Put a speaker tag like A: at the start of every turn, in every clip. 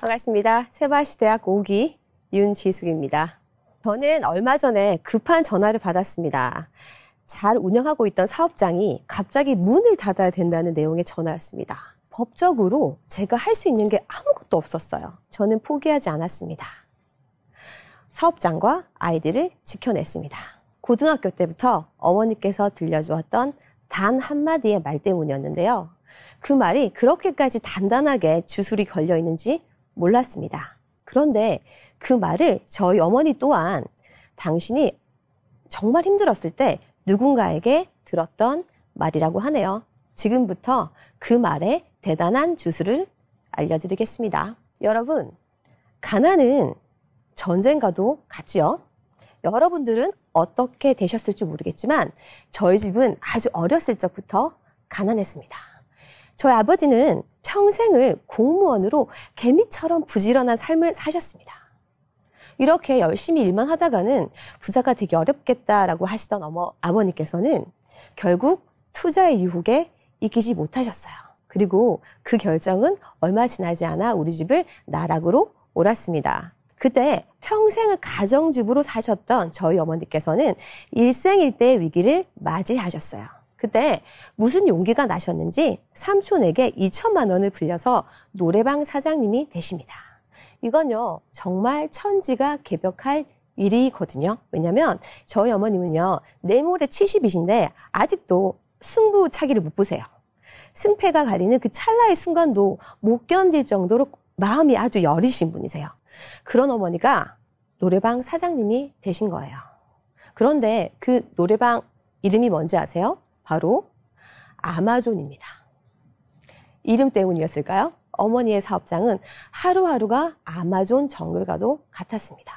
A: 반갑습니다. 세바시대학 5기 윤지숙입니다. 저는 얼마 전에 급한 전화를 받았습니다. 잘 운영하고 있던 사업장이 갑자기 문을 닫아야 된다는 내용의 전화였습니다. 법적으로 제가 할 수 있는 게 아무것도 없었어요. 저는 포기하지 않았습니다. 사업장과 아이들을 지켜냈습니다. 고등학교 때부터 어머니께서 들려주었던 단 한마디의 말 때문이었는데요. 그 말이 그렇게까지 단단하게 주술이 걸려 있는지 몰랐습니다. 그런데 그 말을 저희 어머니 또한 당신이 정말 힘들었을 때 누군가에게 들었던 말이라고 하네요. 지금부터 그말에 대단한 주술을 알려드리겠습니다. 여러분, 가난은 전쟁과도 같지요? 여러분들은 어떻게 되셨을지 모르겠지만 저희 집은 아주 어렸을 적부터 가난했습니다. 저희 아버지는 평생을 공무원으로 개미처럼 부지런한 삶을 사셨습니다. 이렇게 열심히 일만 하다가는 부자가 되기 어렵겠다라고 하시던 어머 아버님께서는 결국 투자의 유혹에 이기지 못하셨어요. 그리고 그 결정은 얼마 지나지 않아 우리 집을 나락으로 옳았습니다. 그때 평생을 가정주부로 사셨던 저희 어머니께서는 일생일대의 위기를 맞이하셨어요. 그때 무슨 용기가 나셨는지 삼촌에게 2천만 원을 불려서 노래방 사장님이 되십니다. 이건요, 정말 천지가 개벽할 일이거든요. 왜냐면 저희 어머님은요, 내모래 70이신데 아직도 승부차기를 못 보세요. 승패가 갈리는 그 찰나의 순간도 못 견딜 정도로 마음이 아주 여리신 분이세요. 그런 어머니가 노래방 사장님이 되신 거예요. 그런데 그 노래방 이름이 뭔지 아세요? 바로 아마존입니다. 이름 때문이었을까요? 어머니의 사업장은 하루하루가 아마존 정글과도 같았습니다.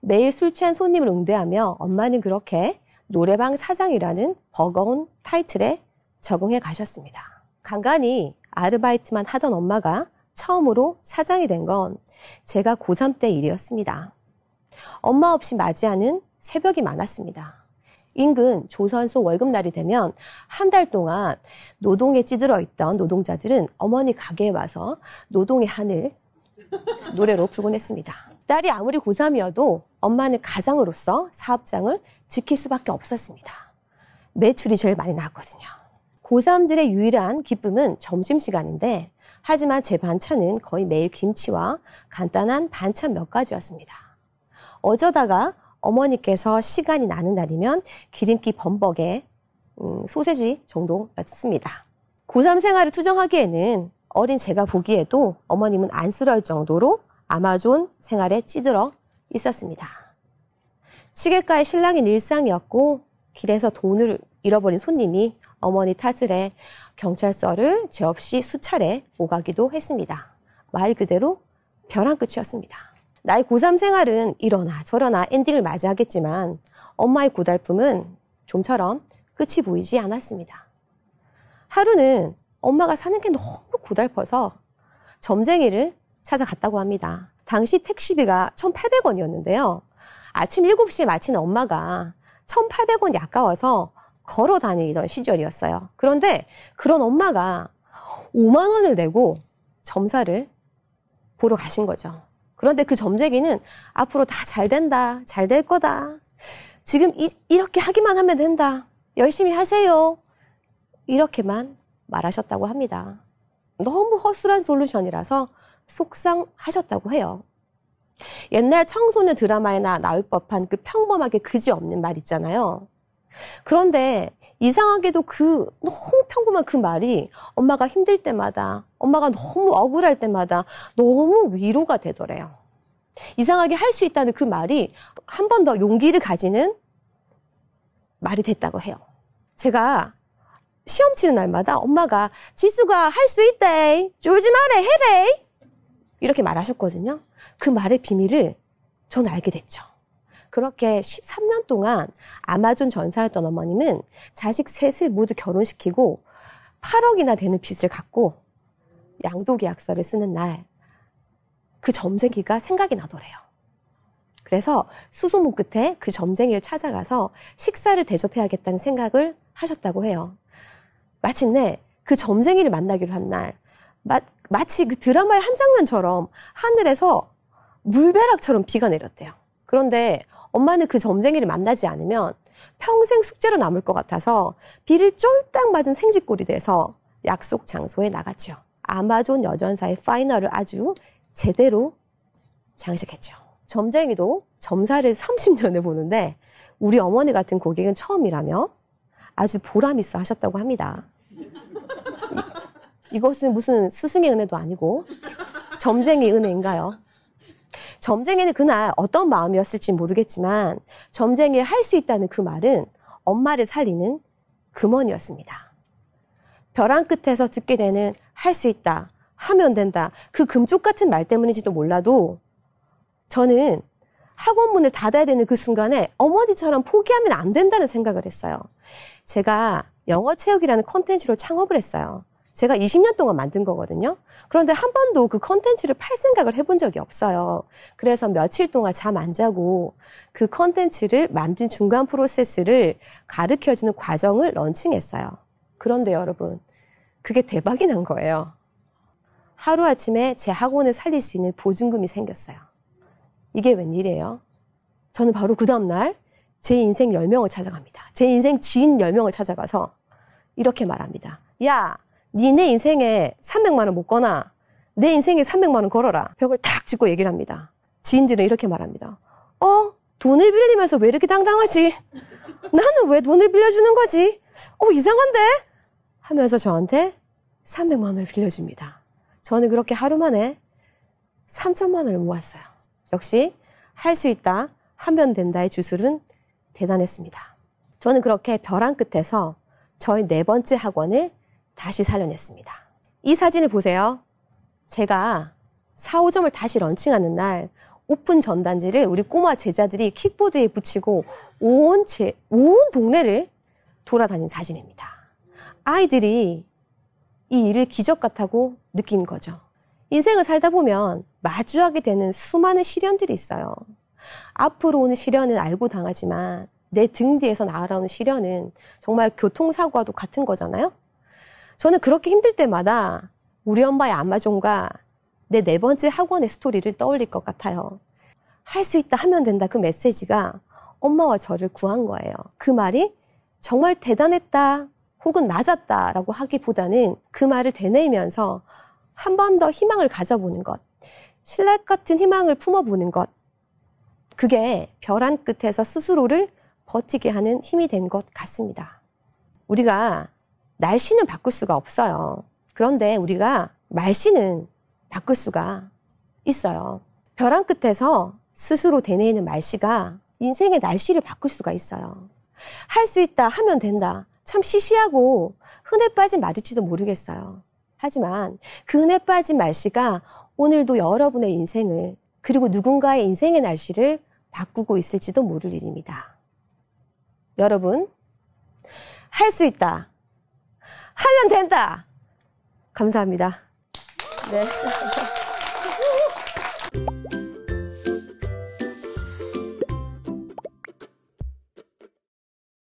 A: 매일 술 취한 손님을 응대하며 엄마는 그렇게 노래방 사장이라는 버거운 타이틀에 적응해 가셨습니다. 간간히 아르바이트만 하던 엄마가 처음으로 사장이 된 건 제가 고3 때 일이었습니다. 엄마 없이 맞이하는 새벽이 많았습니다. 인근 조선소 월급날이 되면 한 달 동안 노동에 찌들어 있던 노동자들은 어머니 가게에 와서 노동의 한을 노래로 부곤 했습니다. 딸이 아무리 고3이어도 엄마는 가장으로서 사업장을 지킬 수밖에 없었습니다. 매출이 제일 많이 나왔거든요. 고3들의 유일한 기쁨은 점심시간인데, 하지만 제 반찬은 거의 매일 김치와 간단한 반찬 몇 가지였습니다. 어쩌다가 어머니께서 시간이 나는 날이면 기름기 범벅에 음, 소세지 정도였습니다. 고3 생활을 투정하기에는 어린 제가 보기에도 어머님은 안쓰러울 정도로 아마존 생활에 찌들어 있었습니다. 시계가의 신랑인 일상이었고 길에서 돈을 잃어버린 손님이 어머니 탓을 해 경찰서를 제 없이 수차례 오가기도 했습니다. 말 그대로 벼랑 끝이었습니다. 나의 고3 생활은 이러나 저러나 엔딩을 맞이하겠지만 엄마의 고달픔은 좀처럼 끝이 보이지 않았습니다. 하루는 엄마가 사는 게 너무 고달퍼서 점쟁이를 찾아갔다고 합니다. 당시 택시비가 1,800원이었는데요. 아침 7시에 마친 엄마가 1,800원이 아까워서 걸어 다니던 시절이었어요. 그런데 그런 엄마가 5만 원을 내고 점사를 보러 가신 거죠. 그런데 그 점쟁이는 앞으로 다 잘 된다, 잘 될 거다. 지금 이, 이렇게 하기만 하면 된다. 열심히 하세요. 이렇게만 말하셨다고 합니다. 너무 허술한 솔루션이라서 속상하셨다고 해요. 옛날 청소년 드라마에나 나올 법한 그 평범하게 그지 없는 말 있잖아요. 그런데 이상하게도 그 너무 평범한 그 말이 엄마가 힘들 때마다, 엄마가 너무 억울할 때마다 너무 위로가 되더래요. 이상하게 할 수 있다는 그 말이 한 번 더 용기를 가지는 말이 됐다고 해요. 제가 시험 치는 날마다 엄마가 지수가 할 수 있대. 졸지 마래, 해래. 이렇게 말하셨거든요. 그 말의 비밀을 전 알게 됐죠. 그렇게 13년 동안 아마존 전사였던 어머니는 자식 셋을 모두 결혼시키고 8억이나 되는 빚을 갖고 양도계약서를 쓰는 날 그 점쟁이가 생각이 나더래요. 그래서 수소문 끝에 그 점쟁이를 찾아가서 식사를 대접해야겠다는 생각을 하셨다고 해요. 마침내 그 점쟁이를 만나기로 한 날, 마, 마치 그 드라마의 한 장면처럼 하늘에서 물벼락처럼 비가 내렸대요. 그런데 엄마는 그 점쟁이를 만나지 않으면 평생 숙제로 남을 것 같아서 비를 쫄딱 맞은 생쥐꼴이 돼서 약속 장소에 나갔죠. 아마존 여전사의 파이널을 아주 제대로 장식했죠. 점쟁이도 점사를 30년을 보는데 우리 어머니 같은 고객은 처음이라며 아주 보람있어 하셨다고 합니다. 이것은 무슨 스승의 은혜도 아니고 점쟁이 은혜인가요? 점쟁이는 그날 어떤 마음이었을지 모르겠지만 점쟁이 할 수 있다는 그 말은 엄마를 살리는 금원이었습니다. 벼랑 끝에서 듣게 되는 할 수 있다, 하면 된다, 그 금쪽 같은 말 때문인지도 몰라도 저는 학원문을 닫아야 되는 그 순간에 어머니처럼 포기하면 안 된다는 생각을 했어요. 제가 영어 체육이라는 컨텐츠로 창업을 했어요. 제가 20년 동안 만든 거거든요. 그런데 한 번도 그 컨텐츠를 팔 생각을 해본 적이 없어요. 그래서 며칠 동안 잠 안 자고 그 컨텐츠를 만든 중간 프로세스를 가르켜주는 과정을 런칭했어요. 그런데 여러분, 그게 대박이 난 거예요. 하루아침에 제 학원을 살릴 수 있는 보증금이 생겼어요. 이게 웬일이에요? 저는 바로 그 다음날 제 인생 10명을 찾아갑니다. 제 인생 지인 10명을 찾아가서 이렇게 말합니다. 야, 니네 인생에 300만 원못 거나 내 인생에 300만 원 걸어라. 벽을 탁 짚고 얘기를 합니다. 지인들은 이렇게 말합니다. 어? 돈을 빌리면서 왜 이렇게 당당하지? 나는 왜 돈을 빌려주는 거지? 어, 이상한데? 하면서 저한테 300만 원을 빌려줍니다. 저는 그렇게 하루 만에 3천만 원을 모았어요. 역시 할 수 있다, 하면 된다의 주술은 대단했습니다. 저는 그렇게 벼랑 끝에서 저희 네 번째 학원을 다시 살려냈습니다. 이 사진을 보세요. 제가 사오점을 다시 런칭하는 날 오픈 전단지를 우리 꼬마 제자들이 킥보드에 붙이고 온, 제, 온 동네를 돌아다닌 사진입니다. 아이들이 이 일을 기적 같다고 느낀 거죠. 인생을 살다 보면 마주하게 되는 수많은 시련들이 있어요. 앞으로 오는 시련은 알고 당하지만 내 등 뒤에서 날아오는 시련은 정말 교통사고와도 같은 거잖아요? 저는 그렇게 힘들 때마다 우리 엄마의 아마존과 내 네 번째 학원의 스토리를 떠올릴 것 같아요. 할 수 있다 하면 된다 그 메시지가 엄마와 저를 구한 거예요. 그 말이 정말 대단했다 혹은 낮았다라고 하기보다는 그 말을 대뇌이면서한 번 더 희망을 가져보는 것, 신락 같은 희망을 품어보는 것, 그게 벼란 끝에서 스스로를 버티게 하는 힘이 된 것 같습니다. 우리가 날씨는 바꿀 수가 없어요. 그런데 우리가 말씨는 바꿀 수가 있어요. 벼랑 끝에서 스스로 되뇌이는 말씨가 인생의 날씨를 바꿀 수가 있어요. 할 수 있다, 하면 된다. 참 시시하고 흔해 빠진 말일지도 모르겠어요. 하지만 그 흔해 빠진 말씨가 오늘도 여러분의 인생을 그리고 누군가의 인생의 날씨를 바꾸고 있을지도 모를 일입니다. 여러분, 할 수 있다, 하면 된다. 감사합니다. 네.